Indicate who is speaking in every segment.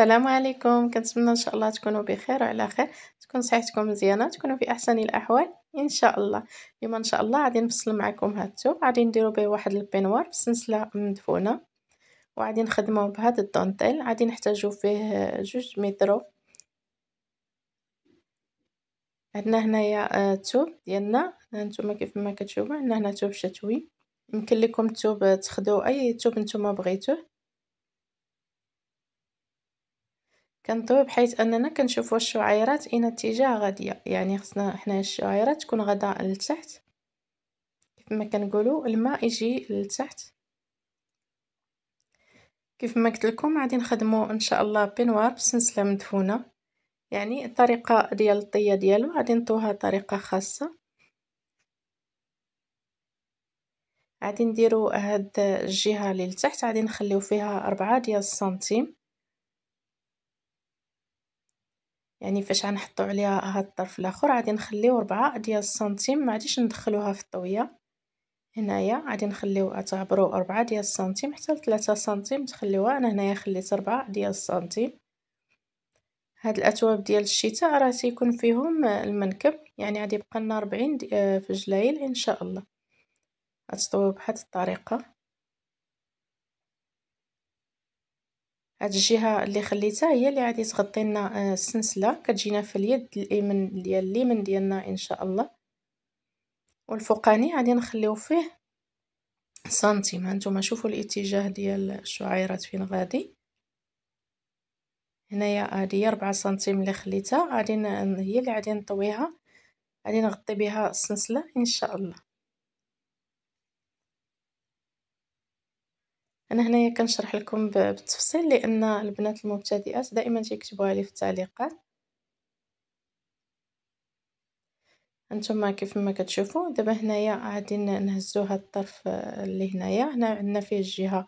Speaker 1: السلام عليكم كنتمنى ان شاء الله تكونوا بخير وعلى خير تكون صحتكم مزيانه تكونوا في احسن الاحوال ان شاء الله اليوم ان شاء الله غادي نفصل معكم هاد الثوب غادي نديرو به واحد البينوار بسلسله مدفونه وغادي نخدمو بهاد الدونتيل غادي نحتاجو فيه جوج مترو عندنا هنايا الثوب آه، ديالنا نتوما كيف ما كتشوفوا عندنا هنا ثوب شتوي يمكن لكم الثوب تاخذوا اي ثوب نتوما بغيتوه كنطوي بحيث اننا كنشوفوا الشعيرات اين اتجاه غاديه يعني خصنا حنا الشعيرات تكون غادا لتحت كيف ما كنقولوا الماء يجي لتحت كيف ما قلت لكم غادي نخدموا ان شاء الله بينوار بسلسله مدفونه يعني الطريقه ديال الطيه ديالو غادي نطوها طريقه خاصه غادي نديرو هاد الجهه اللي لتحت غادي نخليو فيها أربعة ديال السنتيم يعني فاش غنحطو عليها هاد الطرف الاخر غادي نخليو ربعة ديال السنتيم ما غاديش ندخلوها في الطويه هنايا غادي نخليوها تعبرو ربعة ديال السنتيم حتى لثلاثة سنتيم تخليوها انا هنايا خليت ربعة ديال السنتيم هاد الاثواب ديال الشتاء راه تيكون فيهم المنكب يعني غادي يبقى لنا 40 الجلايل آه، ان شاء الله غتطويو بهاد الطريقه هاد الجهة اللي خليتها هي اللي غادي تغطي لنا آه، السنسلة كتجينا في اليد الايمن ديال اليمين ديالنا ان شاء الله والفوقاني غادي نخليو فيه سنتيم هانتوما شوفوا الاتجاه ديال الشعيرات فين غادي هنايا هادي هي 4 سنتيم اللي خليتها غادي هي اللي غادي نطويها غادي نغطي بها السنسله ان شاء الله أنا هنايا كنشرح لكم بالتفصيل لأن البنات المبتدئات دائما تيكتبوها لي في التعليقات هانتوما كيف ما كتشوفوا دابا هنايا غادي نهزو هاد الطرف آه، اللي هنايا هنا عندنا فيه الجهه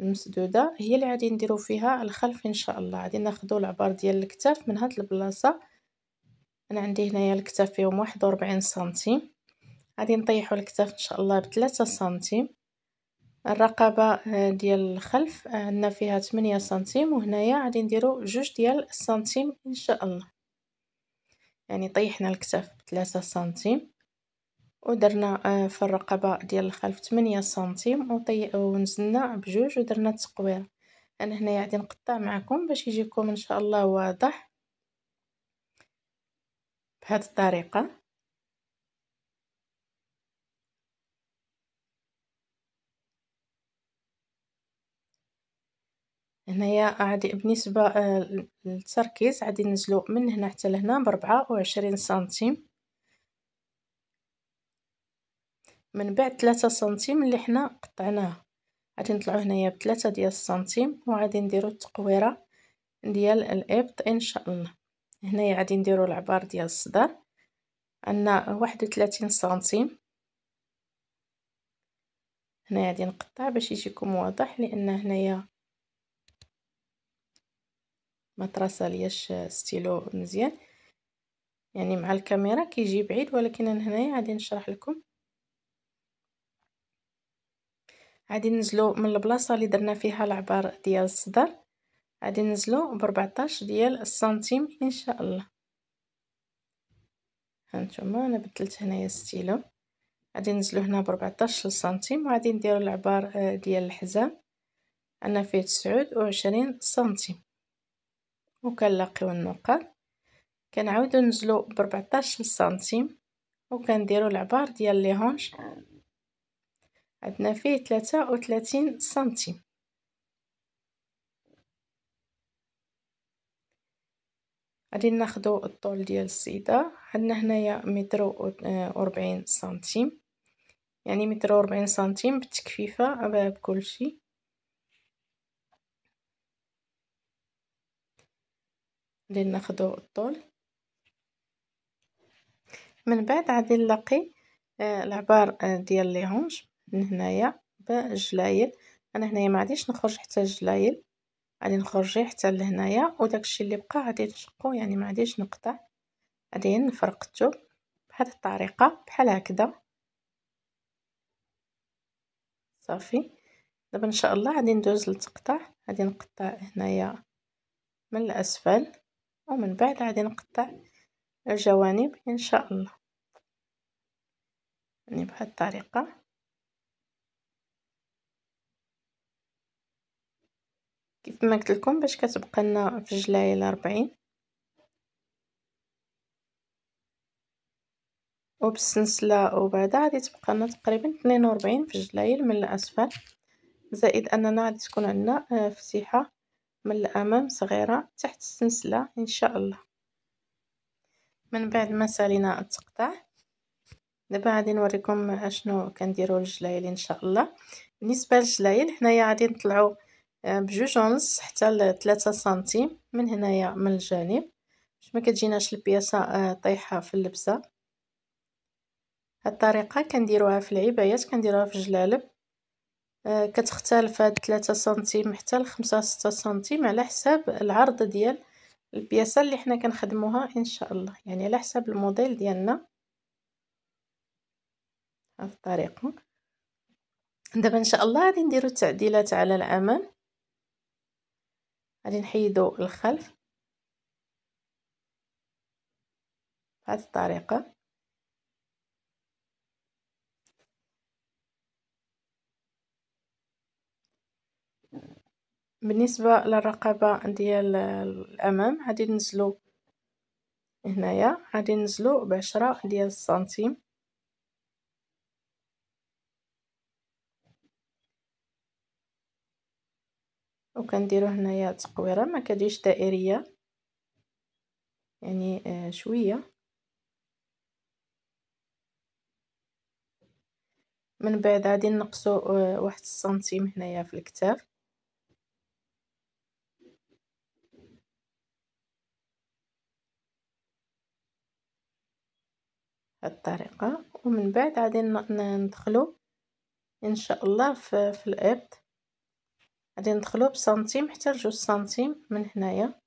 Speaker 1: المسدوده هي اللي غادي نديرو فيها الخلف ان شاء الله غادي ناخذو العبار ديال الكتاف من هاد البلاصه انا عندي هنايا الكتاف فيهم 41 سنتيم غادي نطيحو الكتاف ان شاء الله ب 3 سنتيم الرقبة آه، ديال الخلف آه، عندنا فيها تمنية سنتيم وهنايا غادي نديرو جوج ديال السنتيم ان شاء الله يعني طيحنا الكتاف بثلاثة سنتيم ودرنا آه، في الرقبة ديال الخلف تمنية سنتيم وطي... ونزلنا بجوج ودرنا تقوير انا هنايا غادي نقطع معكم باش يجيكم ان شاء الله واضح بهذه الطريقه هنايا غادي بالنسبة آه، للتركيز غادي نزلو من هنا حتى لهنا بربعة وعشرين سنتيم من بعد ثلاثة سنتيم اللي حنا قطعناه غادي نطلعو هنايا بثلاثة ديال السنتيم وغادي نديرو التقويرة ديال الابط ان شاء الله هنايا غادي نديرو العبار ديال الصدر عندنا واحد وثلاثين سنتيم هنايا غادي نقطع باش يجيكم واضح لان هنايا ما تراسلياش ستيلو مزيان يعني مع الكاميرا كيجي بعيد ولكن انا هنايا غادي نشرح لكم غادي ننزلو من البلاصه اللي درنا فيها العبار ديال الصدر غادي ننزلو ب 14 ديال السنتيم ان شاء الله هانتوما انا بدلت هنايا ستيلو غادي ننزلو هنا ب 14 سنتيم وغادي نديرو العبار آه، ديال الحزام انا فيه 29 سنتيم وكنلاقيو النقط كنعاودو نزلو 14 سنتيم وكنديرو العبار ديال لي هونج عندنا فيه 33 سنتيم غادي ناخدو الطول ديال السيدة عندنا هنايا متر وربعين سنتيم يعني متر وربعين سنتيم بالتكفيفة بكلشي اللي ناخدو الطول من بعد غادي نلاقي آه، العبار آه، ديال لي هونج من هنايا بالجلايل انا هنايا ما غاديش نخرج حتى الجلايل غادي نخرج حتى لهنايا وداكشي اللي بقى غادي نشقو يعني ما غاديش نقطع غادي نفرق الثوب بهذه الطريقه بحال هكذا صافي دابا ان شاء الله غادي ندوز للتقطع غادي نقطع هنايا من الاسفل ومن بعد غادي نقطع الجوانب إن شاء الله يعني بهاد الطريقة كيف ما قلت لكم باش كتبقى لنا في الجلايه ل 40 وبالسلسله وبعدا غادي تبقى لنا تقريبا 42 في الجلايه من الاسفل زائد اننا غادي تكون عندنا آه، فسيحه من الأمام صغيرة تحت السلسلة إن شاء الله من بعد ما سالينا التقطع دابا غادي نوريكم اشنو كنديروا الجلايل ان شاء الله بالنسبه للجلايل حنايا غادي نطلعوا آه، بجوج ونص حتى لثلاثة سنتيم من هنايا من الجانب باش ما كتجيناش البياسه آه، طايحه في اللبسه هاد الطريقه كنديروها في العبايات كنديروها في الجلالب كتختلف هاد تلاتة سنتيم حتى لخمسة ستة سنتيم على حساب العرض ديال البياسة اللي حنا كنخدموها ان شاء الله يعني على حساب الموديل ديالنا هاد الطريقه دابا ان شاء الله غادي نديرو التعديلات على الامام غادي نحيدو الخلف بهاد الطريقه بالنسبة للرقبة ديال الأمام غادي نزلو هنايا غادي نزلو بعشرة ديال السنتيم وكنديرو هنايا تقويره ما كديش دائريه يعني آه شويه من بعد غادي نقصو آه واحد السنتيم هنايا في الكتاف الطريقة ومن بعد غادي ندخلو ان شاء الله في, في الابط غادي ندخلو بسنتيم حتى لجوج سنتيم من هنايا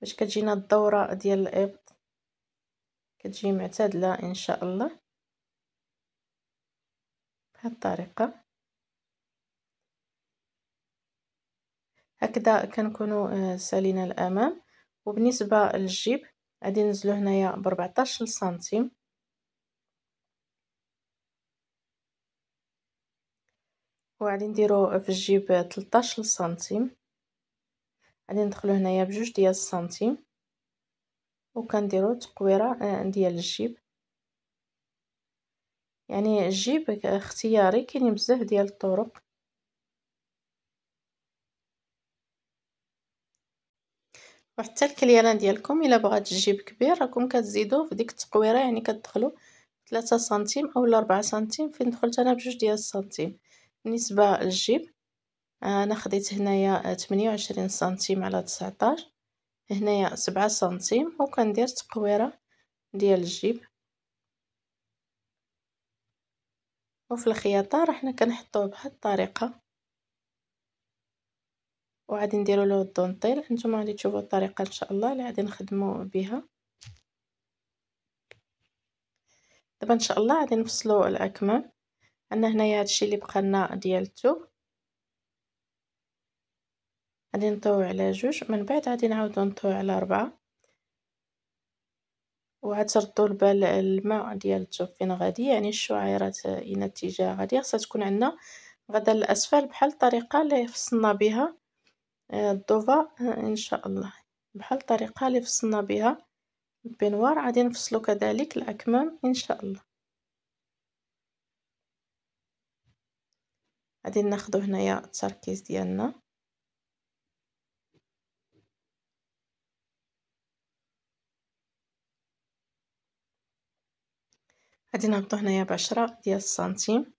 Speaker 1: باش كتجينا الدورة ديال الابط كتجي معتدلة ان شاء الله بهاد الطريقة هكذا كنكونوا آه، سالينا الامام وبالنسبة للجيب غادي نزلو هنايا 14 سنتيم وغادي نديرو في الجيب 13 سنتيم غادي ندخلو هنايا بجوج ديال السنتيم وكنديرو تقويره آه، ديال الجيب يعني الجيب اختياري كاينين بزاف ديال الطرق وحتى الكليران ديالكم الا بغات الجيب كبير راكم كتزيدوه في ديك التقويره يعني كتدخلوا 3 سنتيم او 4 سنتيم فين دخلت انا بجوج ديال السنتيم بالنسبه للجيب انا خديت هنايا 28 سنتيم على 19 هنايا 7 سنتيم وكندير تقويره ديال الجيب وفي الخياطه رحنا كنحطوه بهذه الطريقه وغادي نديرو له الدونطيل نتوما غادي تشوفوا الطريقه ان شاء الله اللي غادي نخدمو بها دابا ان شاء الله غادي نفصلو الاكمام عندنا هنايا هادشي اللي بقى لنا ديال الثوب غادي نطوي على جوج من بعد غادي نعاودو نطوي على ربعة وغتردو البال الماء ديال الثوب فين غادي يعني الشعيرات الى اتجاه غادي خصها تكون عندنا غدا الاسفل بحال الطريقه اللي فصلنا بها الضفاء إن شاء الله بحال الطريقة اللي فصلنا بها البنوار غادي نفصلو كذلك الأكمام إن شاء الله غادي ناخدو هنايا التركيز ديالنا غادي نهبطو هنايا بعشرة ديال السنتيم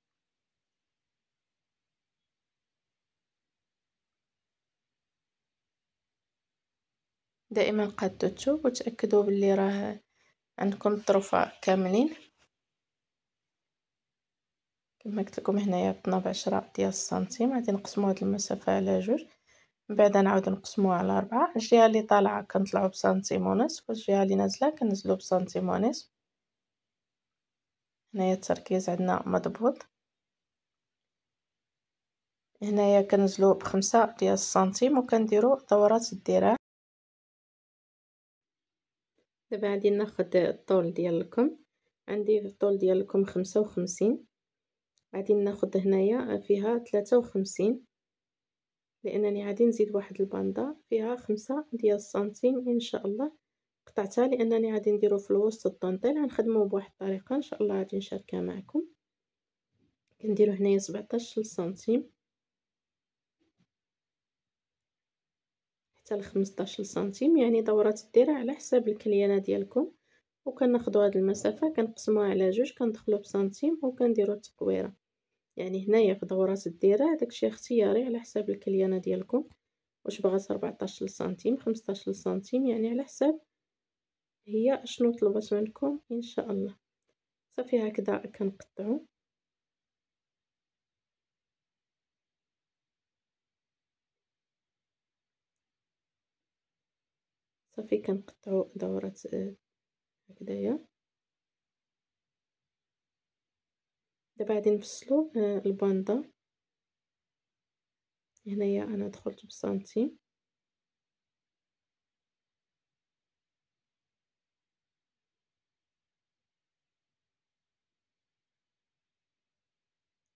Speaker 1: دائما قادو التوب وتأكدوا باللي راه عندكم الطرفة كاملين كما قلت لكم هنايا بطنا بعشرة ديال السنتيم غادي نقسموا هاد المسافه على جوج من بعد نعاود نقسموها على أربعة الجهه اللي طالعه كنطلعوا بسنتيم ونص والجهه اللي نازله كنزلوا بسنتيم ونص هنايا التركيز عندنا مضبوط هنايا كنزلوا بخمسة ديال السنتيم وكنديروا دورات الدراع دابا غادي ناخد الطول ديالكم عندي الطول ديالكم خمسة وخمسين غادي ناخد هنايا فيها تلاتة وخمسين لانني غادي نزيد واحد الباندا فيها خمسة ديال السنتيم ان شاء الله قطعتها لانني غادي نديرو في الوسط الطنطيل غنخدمو بواحد الطريقه ان شاء الله غادي نشاركها معكم كنديرو هنايا 17 سنتيم حتى ل 15 سنتيم يعني دورات الذراع على حساب الكليانه ديالكم وكناخذوا هذه المسافه كنقسموها على جوج كندخلوا بسنتيم وكنديروا التقويره يعني هنايا في دورات الدرع داكشي اختياري على حساب الكليانه ديالكم واش بغات 14 سنتيم 15 سنتيم يعني على حساب هي شنو طلبات منكم ان شاء الله صافي هكذا كنقطعو صافي كنقطعو دورات آه، هكدايا آه، دابا غادي نفصلو الباندا هنايا انا دخلت بسنتيم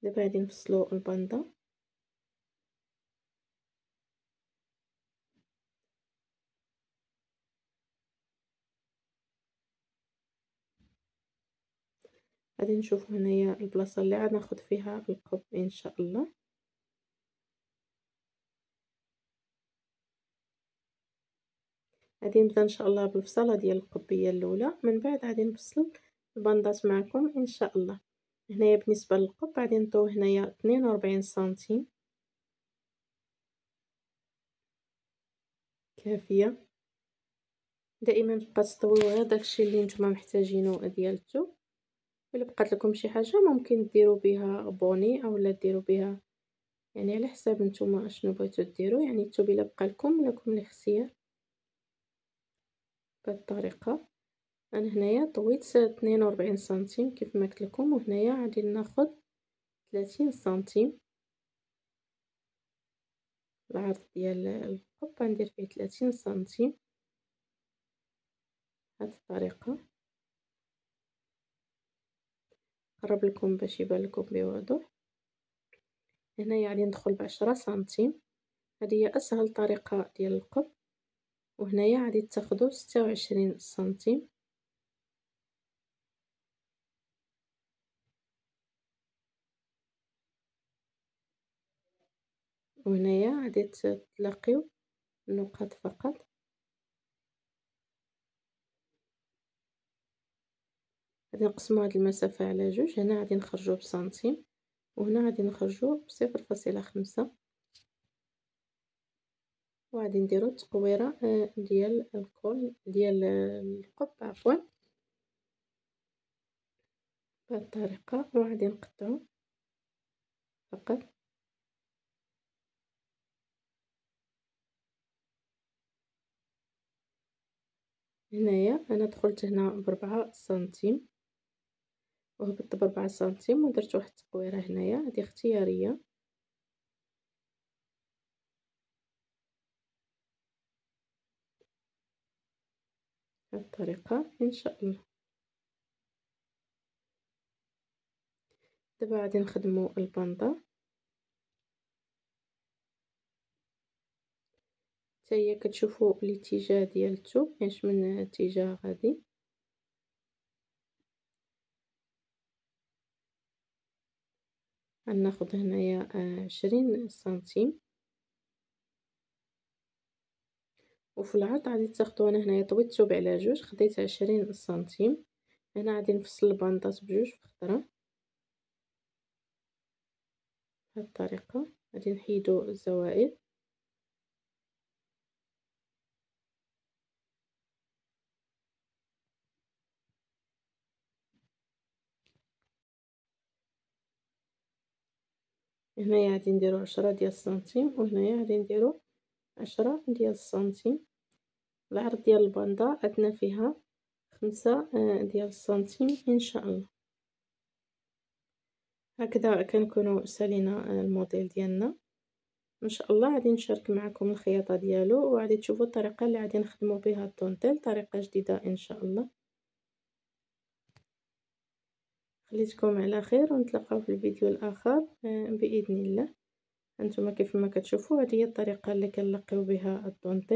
Speaker 1: دابا غادي نفصلو الباندا غادي نشوف هنايا البلاصه اللي غناخد فيها القب ان شاء الله غادي نبدا ان شاء الله بالفصاله ديال القبيه الاولى من بعد غادي نفصل البندات معكم ان شاء الله هنايا بالنسبه للقب غادي نطوي هنايا 42 سنتيم كافيه دائما بقى تطويو غير داكشي اللي نتوما محتاجينو ديالتو الا بقات لكم شي حاجه ممكن ديروا بها بوني اولا ديروا بها يعني على حساب نتوما اشنو بغيتو ديروا يعني الثوب الا بقى لكم لكم الاختيار بهذه الطريقه انا هنايا طويت 42 سنتيم كيف ما قلت لكم وهنايا غادي ناخذ 30 سنتيم العرض ديال القبه ندير فيه 30 سنتيم بهذه الطريقه نقرب لكم باش يبان لكم بوضوح هنايا غادي ندخل بعشرة سنتيم هذه هي اسهل طريقه ديال القب وهنايا غادي تاخذوا ستة وعشرين سنتيم وهنايا غادي تلاقيو النقاط فقط غادي نقسمو هاد المسافة على جوج هنا غادي نخرجو بسنتيم وهنا غادي نخرجو بصفر فاصلة خمسة وغادي نديرو التقويرة آه، ديال الكول ديال القب عفوا بهاد الطريقة وغادي نقطعو فقط هنايا انا دخلت هنا بربعة سنتيم وهبطت بربعة سنتيم ودرت واحد التقويره هنايا هذه اختياريه الطريقه ان شاء الله دابا غادي نخدمو البنطه تاهي كتشوفو الاتجاه ديال التوب كاينش يعني من اتجاه غادي غناخد هنايا آه، عشرين سنتيم وفي العرض غادي تاخدو انا هنايا طويتو على جوج خديت عشرين سنتيم هنا غادي نفصل البانطات بجوج في خضره بهاد الطريقه غادي نحيدو الزوائد هنايا غادي نديرو عشرة ديال السنتيم وهنايا غادي نديرو عشرة ديال السنتيم العرض ديال الباندا عندنا فيها خمسة آه، ديال السنتيم ان شاء الله هكذا كنكونو سالينا آه، الموديل ديالنا ان شاء الله غادي نشارك معكم الخياطه ديالو وغادي تشوفوا الطريقه اللي غادي نخدموا بها الدونتيل طريقه جديده ان شاء الله خليتكم على خير ونتلاقاو في الفيديو الاخر آه، باذن الله هانتوما كيف ما كتشوفوا هذه هي الطريقه اللي كنلقيو بها الدونتي